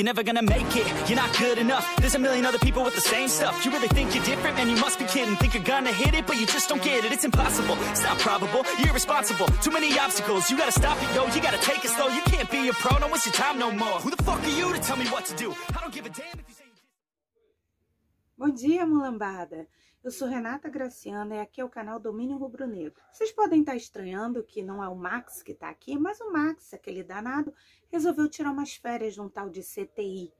You're never gonna make it, you're not good enough There's a million other people with the same stuff You really think you're different? Man, you must be kidding Think you're gonna hit it, but you just don't get it It's impossible, it's not probable, you're irresponsible Too many obstacles, you gotta stop it, yo You gotta take it slow, you can't be a pro No, it's your time no more Who the fuck are you to tell me what to do? I don't give a damn Bom dia, mulambada! Eu sou Renata Graciana e aqui é o canal Domínio Rubro Negro. Vocês podem estar tá estranhando que não é o Max que está aqui, mas o Max, aquele danado, resolveu tirar umas férias num tal de CTI.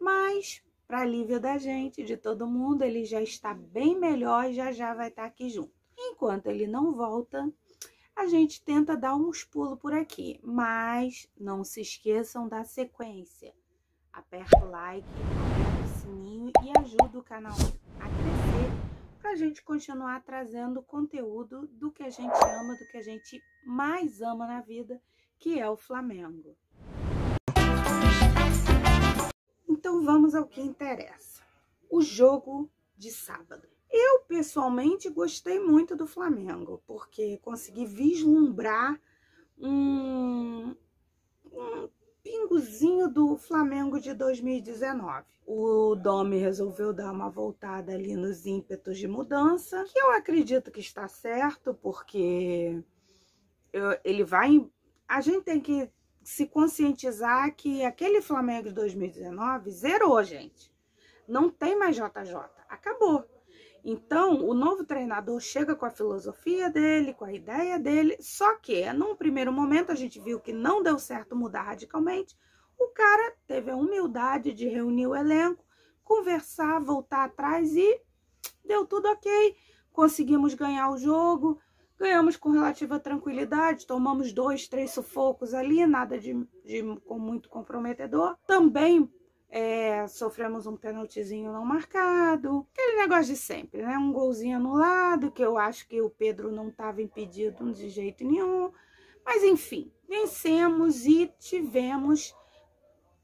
Mas, para alívio da gente, de todo mundo, ele já está bem melhor e já já vai estar tá aqui junto. Enquanto ele não volta, a gente tenta dar uns pulos por aqui, mas não se esqueçam da sequência. Aperta o like, sininho e ajuda o canal a crescer para a gente continuar trazendo conteúdo do que a gente ama, do que a gente mais ama na vida, que é o Flamengo. Então vamos ao que interessa. O jogo de sábado. Eu pessoalmente gostei muito do Flamengo, porque consegui vislumbrar um, um pingozinho do Flamengo de 2019. O Domi resolveu dar uma voltada ali nos ímpetos de mudança, que eu acredito que está certo, porque eu, ele vai. A gente tem que se conscientizar que aquele Flamengo de 2019 zerou, gente. Não tem mais JJ. Acabou. Então, o novo treinador chega com a filosofia dele, com a ideia dele, só que num primeiro momento a gente viu que não deu certo mudar radicalmente. O cara teve a humildade de reunir o elenco, conversar, voltar atrás e deu tudo ok. Conseguimos ganhar o jogo, ganhamos com relativa tranquilidade, tomamos dois, três sufocos ali, nada de, de muito comprometedor. Também é, sofremos um pênaltizinho não marcado, aquele negócio de sempre, né? Um golzinho anulado, que eu acho que o Pedro não estava impedido de jeito nenhum. Mas enfim, vencemos e tivemos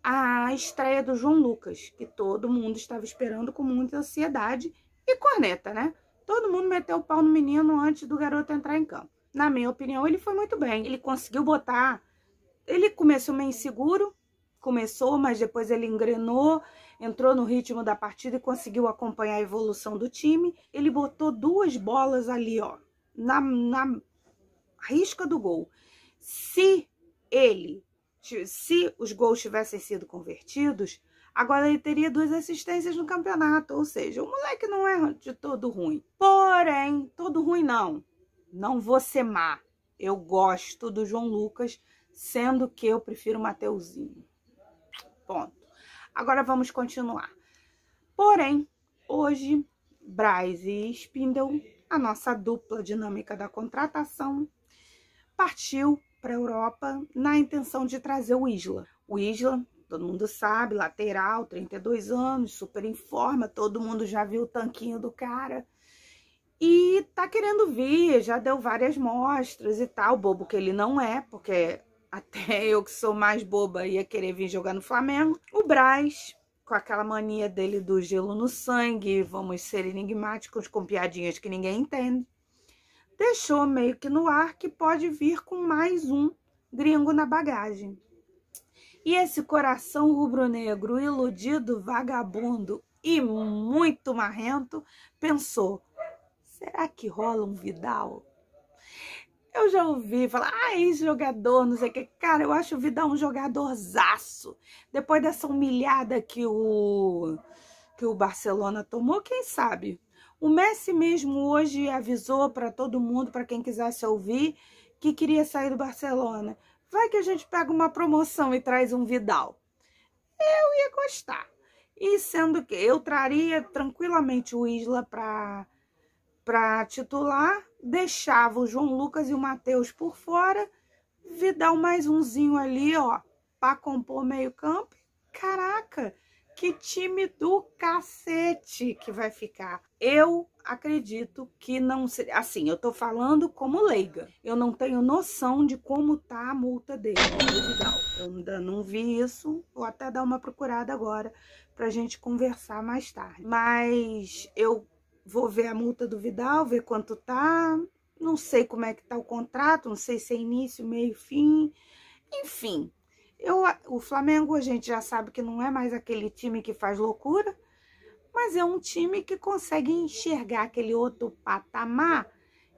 a estreia do João Lucas, que todo mundo estava esperando com muita ansiedade e corneta, né? Todo mundo meteu o pau no menino antes do garoto entrar em campo. Na minha opinião, ele foi muito bem. Ele conseguiu botar. Ele começou meio inseguro, começou, mas depois ele engrenou, entrou no ritmo da partida e conseguiu acompanhar a evolução do time. Ele botou duas bolas ali, ó, na, na risca do gol. Se ele, se os gols tivessem sido convertidos, agora ele teria duas assistências no campeonato, ou seja, o moleque não é de todo ruim. Porém, todo ruim não. Não vou ser má. Eu gosto do João Lucas, sendo que eu prefiro o Mateuzinho. Ponto. Agora vamos continuar. Porém, hoje, Braz e Spindle, a nossa dupla dinâmica da contratação, partiu para a Europa na intenção de trazer o Isla. O Isla, todo mundo sabe, lateral, 32 anos, super em forma, todo mundo já viu o tanquinho do cara. E tá querendo vir, já deu várias mostras e tal, bobo que ele não é, porque até eu que sou mais boba ia querer vir jogar no Flamengo. O Braz, com aquela mania dele do gelo no sangue, vamos ser enigmáticos com piadinhas que ninguém entende, deixou meio que no ar que pode vir com mais um gringo na bagagem. E esse coração rubro-negro, iludido, vagabundo e muito marrento, pensou: será que rola um Vidal? Eu já ouvi falar, ah, ex-jogador, não sei o que. Cara, eu acho o Vidal um jogadorzaço. Depois dessa humilhada que o, que o Barcelona tomou, quem sabe? O Messi mesmo hoje avisou para todo mundo, para quem quisesse ouvir, que queria sair do Barcelona. Vai que a gente pega uma promoção e traz um Vidal. Eu ia gostar. E sendo que eu traria tranquilamente o Isla para titular deixava o João Lucas e o Matheus por fora, Vidal mais umzinho ali, ó, para compor meio campo. Caraca, que time do cacete que vai ficar. Eu acredito que não seria. Assim, eu tô falando como leiga. Eu não tenho noção de como tá a multa dele, do Vidal. Eu ainda não vi isso. Vou até dar uma procurada agora pra gente conversar mais tarde. Mas eu vou ver a multa do Vidal, ver quanto tá, não sei como é que tá o contrato, não sei se é início, meio, fim, enfim. Eu, o Flamengo a gente já sabe que não é mais aquele time que faz loucura, mas é um time que consegue enxergar aquele outro patamar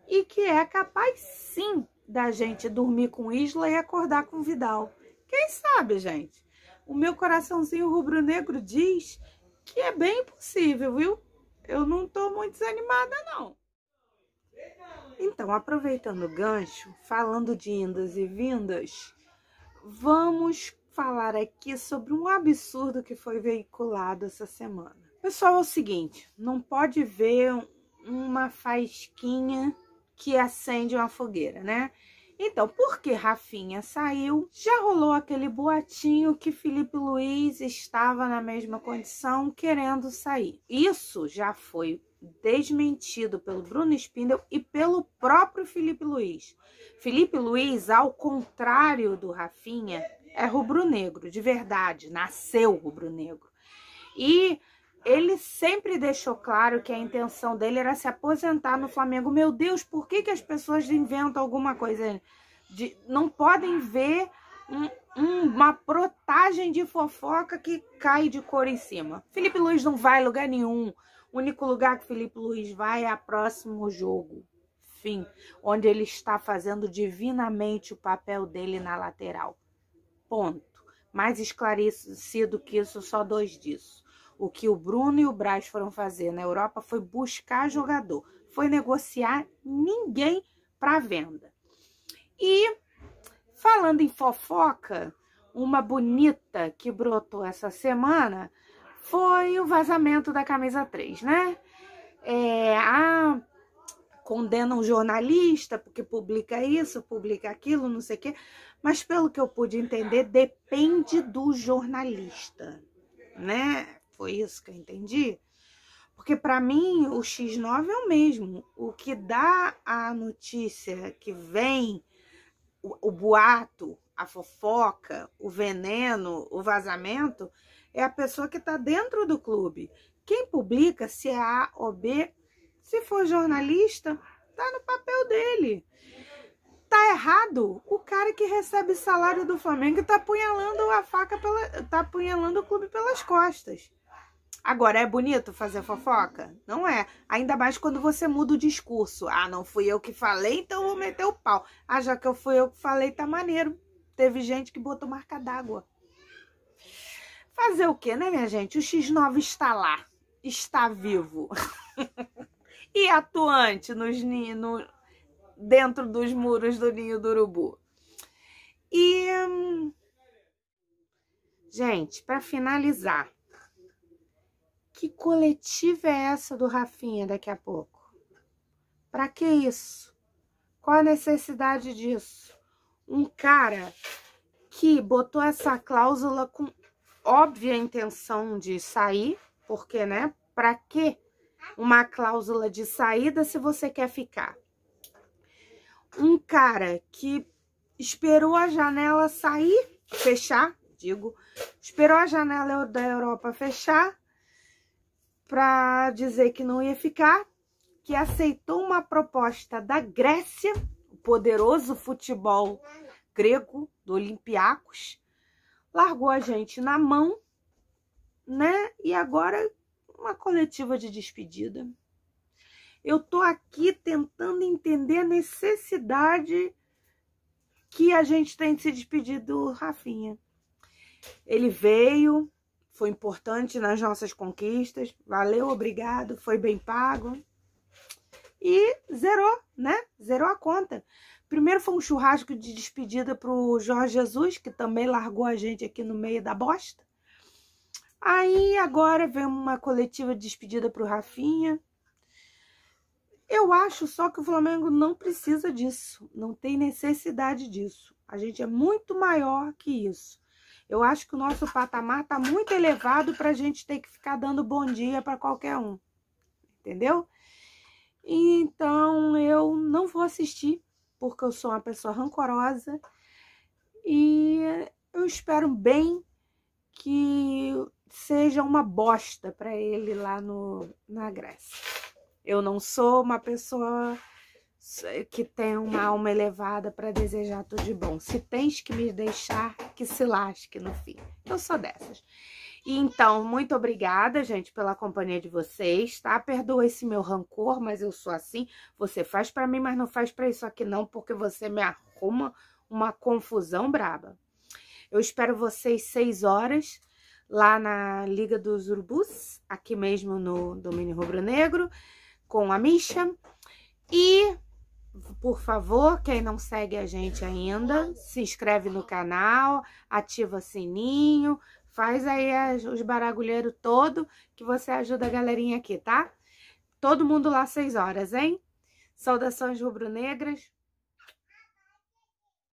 e que é capaz sim da gente dormir com Isla e acordar com Vidal. Quem sabe, gente? O meu coraçãozinho rubro-negro diz que é bem possível, viu? eu não tô muito desanimada, não. Então, aproveitando o gancho, falando de indas e vindas, vamos falar aqui sobre um absurdo que foi veiculado essa semana. Pessoal, é o seguinte, não pode ver uma faisquinha que acende uma fogueira, né? Então, porque Rafinha saiu, já rolou aquele boatinho que Felipe Luiz estava na mesma condição querendo sair. Isso já foi desmentido pelo Bruno Spindel e pelo próprio Felipe Luiz. Felipe Luiz, ao contrário do Rafinha, é rubro-negro, de verdade, nasceu rubro-negro. E ele sempre deixou claro que a intenção dele era se aposentar no Flamengo. Meu Deus, por que, que as pessoas inventam alguma coisa? De, não podem ver um, um, uma protagem de fofoca que cai de cor em cima. Felipe Luiz não vai a lugar nenhum. O único lugar que Felipe Luiz vai é a próximo jogo. Fim. Onde ele está fazendo divinamente o papel dele na lateral. Ponto. Mais esclarecido que isso, só dois disso. O que o Bruno e o Braz foram fazer na Europa foi buscar uhum. jogador, foi negociar ninguém para venda. E falando em fofoca, uma bonita que brotou essa semana foi o vazamento da camisa 3, né? É, a condena um jornalista porque publica isso, publica aquilo, não sei o quê. Mas pelo que eu pude entender, depende do jornalista, né? Foi isso que eu entendi? Porque para mim o X9 é o mesmo. O que dá a notícia que vem, o, o boato, a fofoca, o veneno, o vazamento, é a pessoa que está dentro do clube. Quem publica, se é A ou B, se for jornalista, tá no papel dele. Tá errado o cara que recebe salário do Flamengo e tá apunhalando a faca pela, tá apunhalando o clube pelas costas. Agora, é bonito fazer fofoca? Não é. Ainda mais quando você muda o discurso. Ah, não fui eu que falei, então vou meter o pau. Ah, já que eu fui eu que falei, tá maneiro. Teve gente que botou marca d'água. Fazer o quê, né, minha gente? O X9 está lá. Está vivo. e atuante nos, no, dentro dos muros do ninho do urubu. E. Hum, gente, para finalizar que coletiva é essa do Rafinha daqui a pouco? Para que isso? Qual a necessidade disso? Um cara que botou essa cláusula com óbvia intenção de sair, porque, né? Para que uma cláusula de saída se você quer ficar? Um cara que esperou a janela sair, fechar, digo, esperou a janela da Europa fechar para dizer que não ia ficar, que aceitou uma proposta da Grécia, o poderoso futebol grego do Olympiacos, largou a gente na mão, né? E agora uma coletiva de despedida. Eu tô aqui tentando entender a necessidade que a gente tem de se despedir do Rafinha. Ele veio, foi importante nas nossas conquistas. Valeu, obrigado, foi bem pago. E zerou, né? Zerou a conta. Primeiro foi um churrasco de despedida para o Jorge Jesus, que também largou a gente aqui no meio da bosta. Aí agora vem uma coletiva de despedida para o Rafinha. Eu acho só que o Flamengo não precisa disso, não tem necessidade disso. A gente é muito maior que isso. Eu acho que o nosso patamar está muito elevado para a gente ter que ficar dando bom dia para qualquer um, entendeu? Então eu não vou assistir, porque eu sou uma pessoa rancorosa e eu espero bem que seja uma bosta para ele lá no, na Grécia. Eu não sou uma pessoa que tem uma alma elevada para desejar tudo de bom. Se tens que me deixar, que se lasque no fim. Eu sou dessas. então, muito obrigada, gente, pela companhia de vocês, tá? Perdoa esse meu rancor, mas eu sou assim. Você faz para mim, mas não faz para isso aqui não, porque você me arruma uma confusão braba. Eu espero vocês seis horas lá na Liga dos Urubus, aqui mesmo no Domínio Rubro Negro, com a Misha. E por favor, quem não segue a gente ainda, se inscreve no canal, ativa sininho, faz aí as, os baragulheiros todo que você ajuda a galerinha aqui, tá? Todo mundo lá às horas, hein? Saudações rubro-negras.